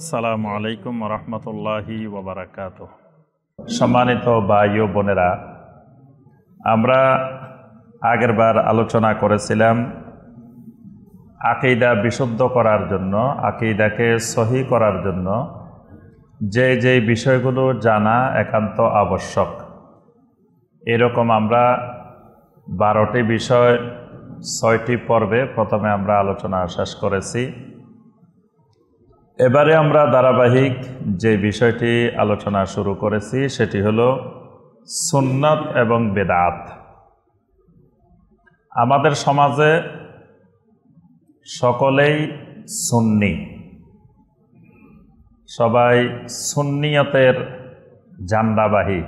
আসসালামু আলাইকুম রহমতুল্লাহি ওবরাকাত সম্মানিত ভাই ও বোনেরা আমরা আগেরবার আলোচনা করেছিলাম আকিদা বিশুদ্ধ করার জন্য আকিদাকে সহি করার জন্য যে যে বিষয়গুলো জানা একান্ত আবশ্যক এরকম আমরা বারোটি বিষয় ছয়টি পর্বে প্রথমে আমরা আলোচনা শেষ করেছি এবারে আমরা ধারাবাহিক যে বিষয়টি আলোচনা শুরু করেছি সেটি হল সুন্নাত এবং বেদাত আমাদের সমাজে সকলেই সুন্নি সবাই সুন্নিয়তের জান্ডাবাহী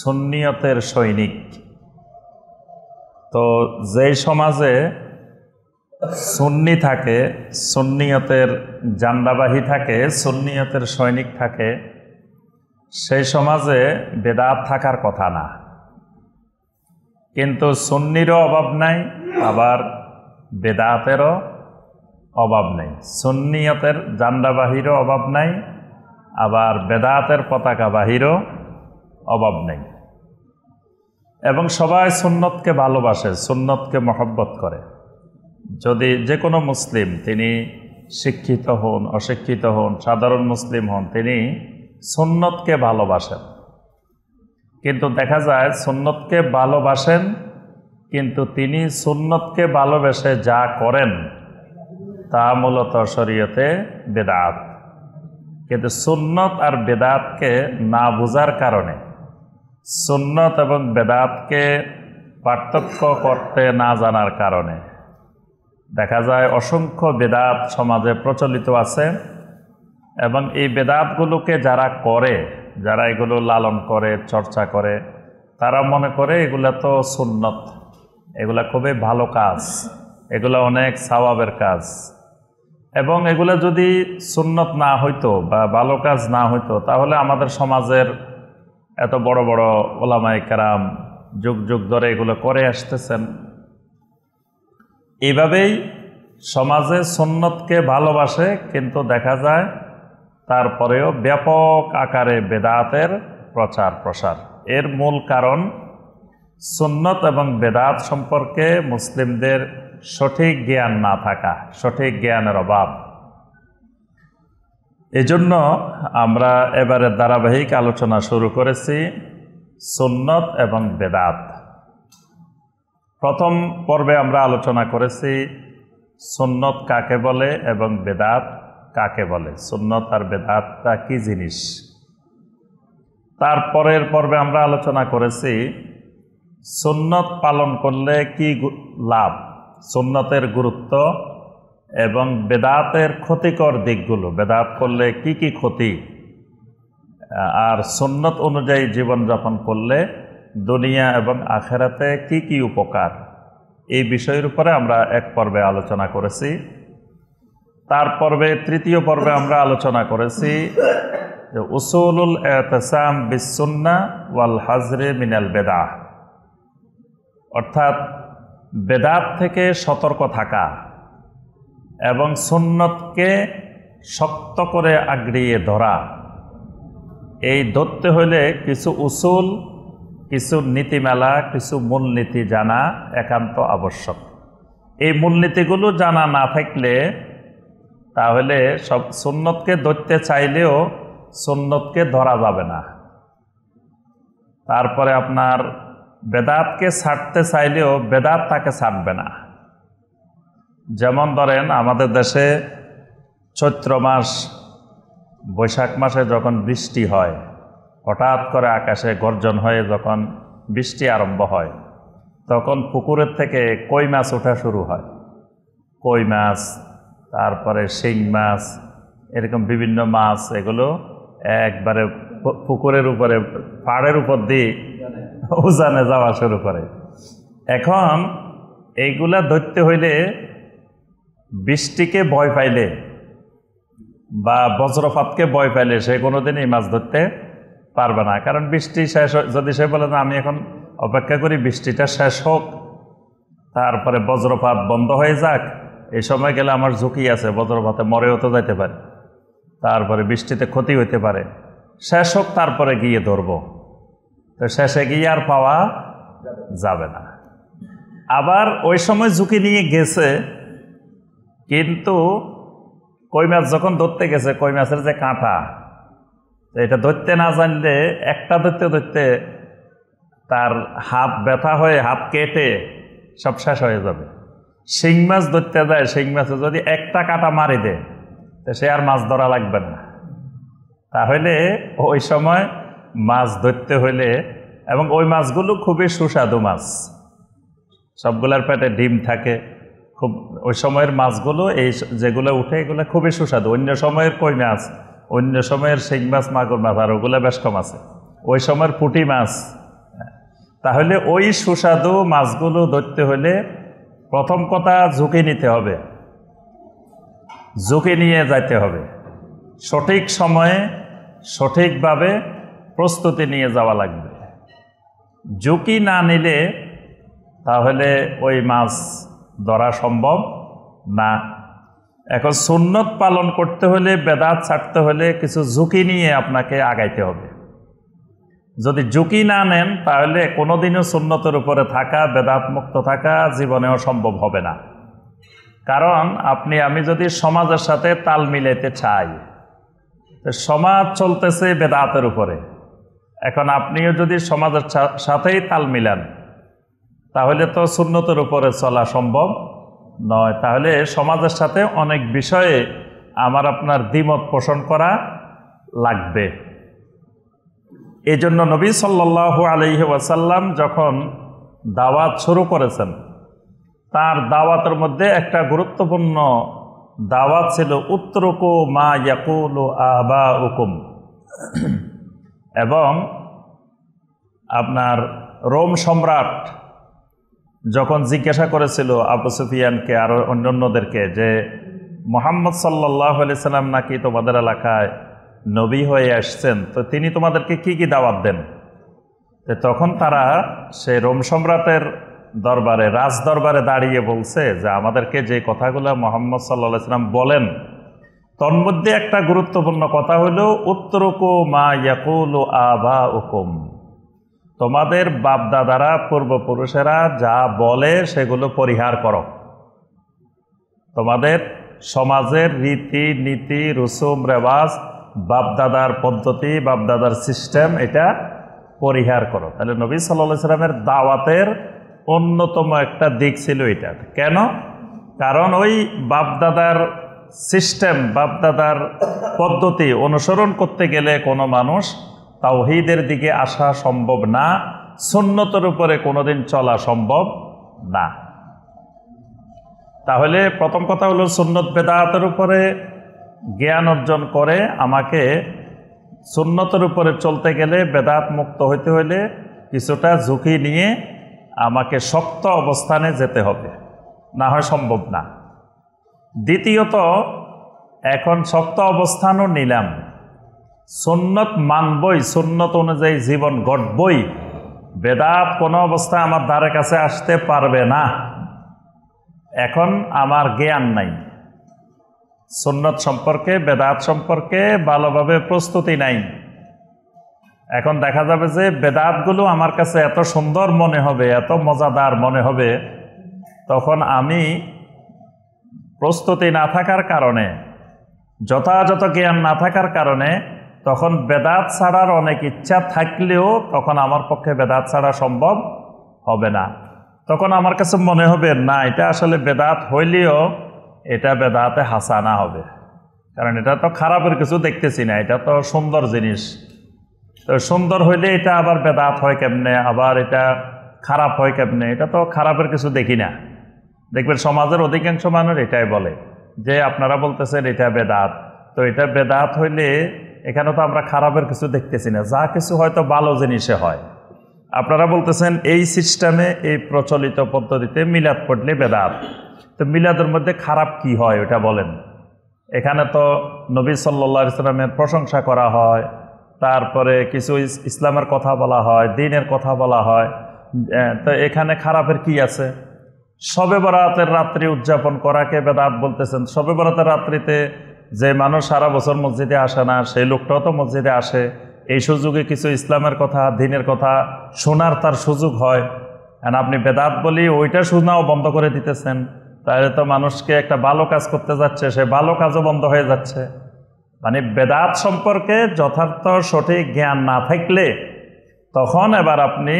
সুন্নিয়তের সৈনিক তো যেই সমাজে সুন্নি থাকে সুন্নিয়তের জান্ডাবাহী থাকে সন্নিয়তের সৈনিক থাকে সেই সমাজে বেদাত থাকার কথা না কিন্তু সুন্নিরও অভাব নাই আবার বেদাতেরও অভাব নেই সুন্নিয়তের জান্ডাবাহীরও অভাব নাই আবার বেদাতের বাহিরও অভাব নেই এবং সবাই সুন্নতকে ভালোবাসে সুন্নতকে মহব্বত করে যদি যে কোনো মুসলিম তিনি শিক্ষিত হন অশিক্ষিত হন সাধারণ মুসলিম হন তিনি সুন্নতকে ভালোবাসেন কিন্তু দেখা যায় সুন্নতকে ভালোবাসেন কিন্তু তিনি সুন্নতকে ভালোবেসে যা করেন তা মূলত শরীয়তে বেদাত কিন্তু সুন্নত আর বেদাতকে না বোঝার কারণে সুন্নত এবং বেদাতকে পার্থক্য করতে না জানার কারণে দেখা যায় অসংখ্য বেদাত সমাজে প্রচলিত আছে এবং এই বেদাতগুলোকে যারা করে যারা এগুলো লালন করে চর্চা করে তারা মনে করে এগুলা তো সুন্নত এগুলা খুবই ভালো কাজ এগুলা অনেক স্বভাবের কাজ এবং এগুলো যদি সুন্নত না হইতো বা ভালো কাজ না হইতো তাহলে আমাদের সমাজের এত বড় বড় ওলামাই কারাম যুগ যুগ ধরে এগুলো করে আসতেছেন এভাবেই সমাজে সন্ন্যতকে ভালোবাসে কিন্তু দেখা যায় তারপরেও ব্যাপক আকারে বেদাতের প্রচার প্রসার এর মূল কারণ সন্ন্যত এবং বেদাত সম্পর্কে মুসলিমদের সঠিক জ্ঞান না থাকা সঠিক জ্ঞানের অভাব এজন্য আমরা এবারে ধারাবাহিক আলোচনা শুরু করেছি সুন্নত এবং বেদাত প্রথম পর্বে আমরা আলোচনা করেছি সুন্নত কাকে বলে এবং বেদাত কাকে বলে সুন্নত আর বেদাতটা কি জিনিস তারপরের পর্বে আমরা আলোচনা করেছি সুন্নত পালন করলে কি লাভ সুন্নতের গুরুত্ব এবং বেদাতের ক্ষতিকর দিকগুলো বেদাত করলে কি কি ক্ষতি আর সুন্নত অনুযায়ী জীবনযাপন করলে দুনিয়া এবং আখেরাতে কি কি উপকার এই বিষয়ের উপরে আমরা এক পর্বে আলোচনা করেছি তার পর্বে তৃতীয় পর্বে আমরা আলোচনা করেছি যে উসুলুল এতসাম বিসুন্না ওয়াল হাজরে মিনাল বেদা অর্থাৎ বেদাত থেকে সতর্ক থাকা এবং সুন্নতকে শক্ত করে আগড়িয়ে ধরা এই ধরতে হইলে কিছু উসুল কিছু নীতিমালা কিছু মূলনীতি জানা একান্ত আবশ্যক এই মূলনীতিগুলো জানা না থাকলে তাহলে সব সুন্নতকে ধরতে চাইলেও সুন্নতকে ধরা যাবে না তারপরে আপনার বেদাতকে ছাড়তে চাইলেও বেদাত তাকে ছাড়বে না যেমন ধরেন আমাদের দেশে চৈত্র মাস বৈশাখ মাসে যখন বৃষ্টি হয় হঠাৎ করে আকাশে গর্জন হয়ে যখন বৃষ্টি আরম্ভ হয় তখন পুকুরের থেকে কই মাছ ওঠা শুরু হয় কই মাছ তারপরে শিং মাছ এরকম বিভিন্ন মাছ এগুলো একবারে পুকুরের উপরে পাড়ের উপর দিয়ে উজানে যাওয়া শুরু করে এখন এইগুলা ধরতে হইলে বৃষ্টিকে ভয় পাইলে বা বজ্রপাতকে ভয় পাইলে সে কোনোদিন এই মাছ ধরতে পারবে না কারণ বৃষ্টি শেষ যদি সে বলে না আমি এখন অপেক্ষা করি বৃষ্টিটা শেষ হোক তারপরে বজ্রপাত বন্ধ হয়ে যাক এই সময় গেলে আমার ঝুঁকি আছে বজ্রপাতে মরেও তো যাইতে পারে তারপরে বৃষ্টিতে ক্ষতি হইতে পারে শেষ হোক তারপরে গিয়ে ধরব তো শেষে গিয়ে আর পাওয়া যাবে না আবার ওই সময় ঝুঁকি নিয়ে গেছে কিন্তু কই মাছ যখন ধরতে গেছে কই মাছের যে কাঁটা এটা ধরতে না জানলে একটা ধরতে ধরতে তার হাত ব্যথা হয়ে হাত কেটে সব শেষ হয়ে যাবে শিং মাছ ধরতে যায় শিং মাছে যদি একটা কাটা মারি দেয় তো সে আর মাছ ধরা লাগবে না তাহলে ওই সময় মাছ ধরতে হলে এবং ওই মাছগুলো খুবই সুস্বাদু মাছ সবগুলোর পেটে ডিম থাকে খুব ওই সময়ের মাছগুলো এই যেগুলো উঠে এগুলো খুবই সুস্বাদু অন্য সময়ের কই মাছ অন্য সময়ের শেখ মাছ মাগুর মাছ আর ওগুলো বেশ কম আছে ওই সময়ের পুটি মাছ হ্যাঁ। তাহলে ওই সুস্বাদু মাছগুলো ধরতে হলে প্রথম কথা ঝুঁকি নিতে হবে ঝুঁকি নিয়ে যাইতে হবে সঠিক সময়ে সঠিকভাবে প্রস্তুতি নিয়ে যাওয়া লাগবে ঝুঁকি না নিলে তাহলে ওই মাছ ধরা সম্ভব না এখন সুন্নত পালন করতে হলে বেদাত ছাড়তে হলে কিছু ঝুঁকি নিয়ে আপনাকে আগাইতে হবে যদি ঝুঁকি না নেন তাহলে কোনোদিনও সুন্নতের উপরে থাকা বেদাত মুক্ত থাকা জীবনেও সম্ভব হবে না কারণ আপনি আমি যদি সমাজের সাথে তাল মিলাইতে চাই সমাজ চলতেছে বেদাতের উপরে এখন আপনিও যদি সমাজের সাথেই তাল মিলান তাহলে তো সুন্নতের উপরে চলা সম্ভব নয় তাহলে সমাজের সাথে অনেক বিষয়ে আমার আপনার দ্বিমত পোষণ করা লাগবে এই জন্য নবী সাল্লাল্লাহু আলহি ওয়াসাল্লাম যখন দাওয়াত শুরু করেছেন তার দাওয়াতের মধ্যে একটা গুরুত্বপূর্ণ দাওয়াত ছিল উত্তরকো মা ইয়াকুল আবা উকুম এবং আপনার রোম সম্রাট যখন জিজ্ঞাসা করেছিল আবু সুফিয়ানকে আর অন্যান্যদেরকে যে মোহাম্মদ সাল্লাহ সাল্লাম নাকি তোমাদের এলাকায় নবী হয়ে আসছেন তো তিনি তোমাদেরকে কি কি দাওয়াত দেন তখন তারা সে রোম সম্রাটের দরবারে রাজ দরবারে দাঁড়িয়ে বলছে যে আমাদেরকে যে কথাগুলো মোহাম্মদ সাল্লাহ সাল্লাম বলেন তন্মধ্যে একটা গুরুত্বপূর্ণ কথা হলো উত্তরকো মা ইয়াকুল আবা ওকুম তোমাদের বাপদাদারা পূর্বপুরুষেরা যা বলে সেগুলো পরিহার করো তোমাদের সমাজের রীতি নীতি রসুম রেওয়াজ বাপদাদার পদ্ধতি বাপদাদার সিস্টেম এটা পরিহার করো তাহলে নবী সাল্লা সাল্লামের দাওয়াতের অন্যতম একটা দিক ছিল এটা কেন কারণ ওই বাপদাদার সিস্টেম বাপদাদার পদ্ধতি অনুসরণ করতে গেলে কোনো মানুষ তাওহিদের দিকে আসা সম্ভব না সুন্নতর উপরে কোনোদিন চলা সম্ভব না তাহলে প্রথম কথা হলো সুন্নত বেদাতের উপরে জ্ঞান অর্জন করে আমাকে সুন্নতর উপরে চলতে গেলে বেদাত মুক্ত হইতে হলে কিছুটা ঝুঁকি নিয়ে আমাকে শক্ত অবস্থানে যেতে হবে না হয় সম্ভব না দ্বিতীয়ত এখন শক্ত অবস্থানও নিলাম সন্ন্যত মানবই সন্ন্যত অনুযায়ী জীবন গড়বই বেদাত কোনো অবস্থা আমার দ্বারের কাছে আসতে পারবে না এখন আমার জ্ঞান নাই সন্ন্যত সম্পর্কে বেদাত সম্পর্কে ভালোভাবে প্রস্তুতি নাই এখন দেখা যাবে যে বেদাতগুলো আমার কাছে এত সুন্দর মনে হবে এত মজাদার মনে হবে তখন আমি প্রস্তুতি না থাকার কারণে যথাযথ জ্ঞান না থাকার কারণে তখন বেদাত ছাড়ার অনেক ইচ্ছা থাকলেও তখন আমার পক্ষে বেদাত ছাড়া সম্ভব হবে না তখন আমার কাছে মনে হবে না এটা আসলে বেদাত হইলেও এটা বেদাতে হাসানা হবে কারণ এটা তো খারাপের কিছু দেখতেছি না এটা তো সুন্দর জিনিস তো সুন্দর হইলে এটা আবার বেদাত হয় কেমনে আবার এটা খারাপ হয় কেমনে এটা তো খারাপের কিছু দেখি না দেখবেন সমাজের অধিকাংশ মানুষ এটাই বলে যে আপনারা বলতেছেন এটা বেদাত তো এটা বেদাত হইলে এখানে তো আমরা খারাপের কিছু দেখতেছি না যা কিছু হয়তো ভালো জিনিসে হয় আপনারা বলতেছেন এই সিস্টেমে এই প্রচলিত পদ্ধতিতে মিলাদ পড়লে বেদাত তো মিলাদের মধ্যে খারাপ কি হয় ওটা বলেন এখানে তো নবী সাল্লা ইসলামের প্রশংসা করা হয় তারপরে কিছু ইসলামের কথা বলা হয় দিনের কথা বলা হয় তো এখানে খারাপের কি আছে সবে বরাতের রাত্রি উদযাপন করাকে বেদাত বলতেছেন সবে বরাতের রাত্রিতে যে মানুষ সারা বছর মসজিদে আসে না সেই লোকটাও তো মসজিদে আসে এই সুযোগে কিছু ইসলামের কথা দিনের কথা শোনার তার সুযোগ হয় এন আপনি বেদাত বলি ওইটা শোনাও বন্ধ করে দিতেছেন তাহলে তো মানুষকে একটা ভালো কাজ করতে যাচ্ছে সে ভালো কাজও বন্ধ হয়ে যাচ্ছে মানে বেদাত সম্পর্কে যথার্থ সঠিক জ্ঞান না থাকলে তখন এবার আপনি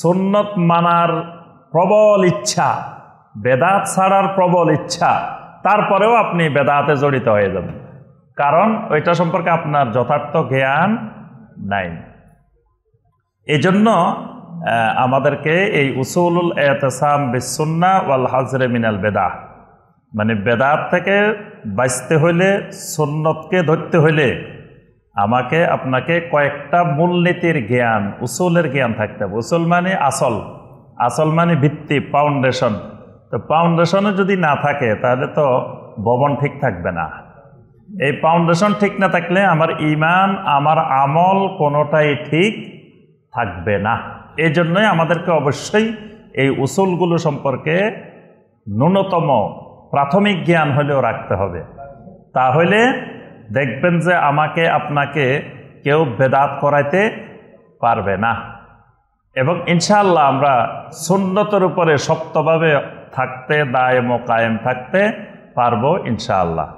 সুন্নত মানার প্রবল ইচ্ছা বেদাত ছাড়ার প্রবল ইচ্ছা তারপরেও আপনি বেদাতে জড়িত হয়ে যাবেন কারণ ওইটা সম্পর্কে আপনার যথার্থ জ্ঞান নাই এজন্য আমাদেরকে এই উসুলুল এতসাম বিসুন্না ওয়াল হাজরে মিনাল বেদা মানে বেদাত থেকে বাঁচতে হইলে সন্ন্যতকে ধরতে হইলে আমাকে আপনাকে কয়েকটা মূলনীতির জ্ঞান উসুলের জ্ঞান থাকতে হবে উসুল মানে আসল আসল মানে ভিত্তি ফাউন্ডেশন তো ফাউন্ডেশনও যদি না থাকে তাহলে তো ভবন ঠিক থাকবে না এই ফাউন্ডেশন ঠিক না থাকলে আমার ইমান আমার আমল কোনোটাই ঠিক থাকবে না এই জন্যই আমাদেরকে অবশ্যই এই উসুলগুলো সম্পর্কে ন্যূনতম প্রাথমিক জ্ঞান হলেও রাখতে হবে তাহলে দেখবেন যে আমাকে আপনাকে কেউ বেদাত করাইতে পারবে না এবং ইনশাআল্লাহ আমরা সুন্নতর উপরে শক্তভাবে থাকতে দায় মোকায়েম থাকতে পারবো ইনশাআল্লাহ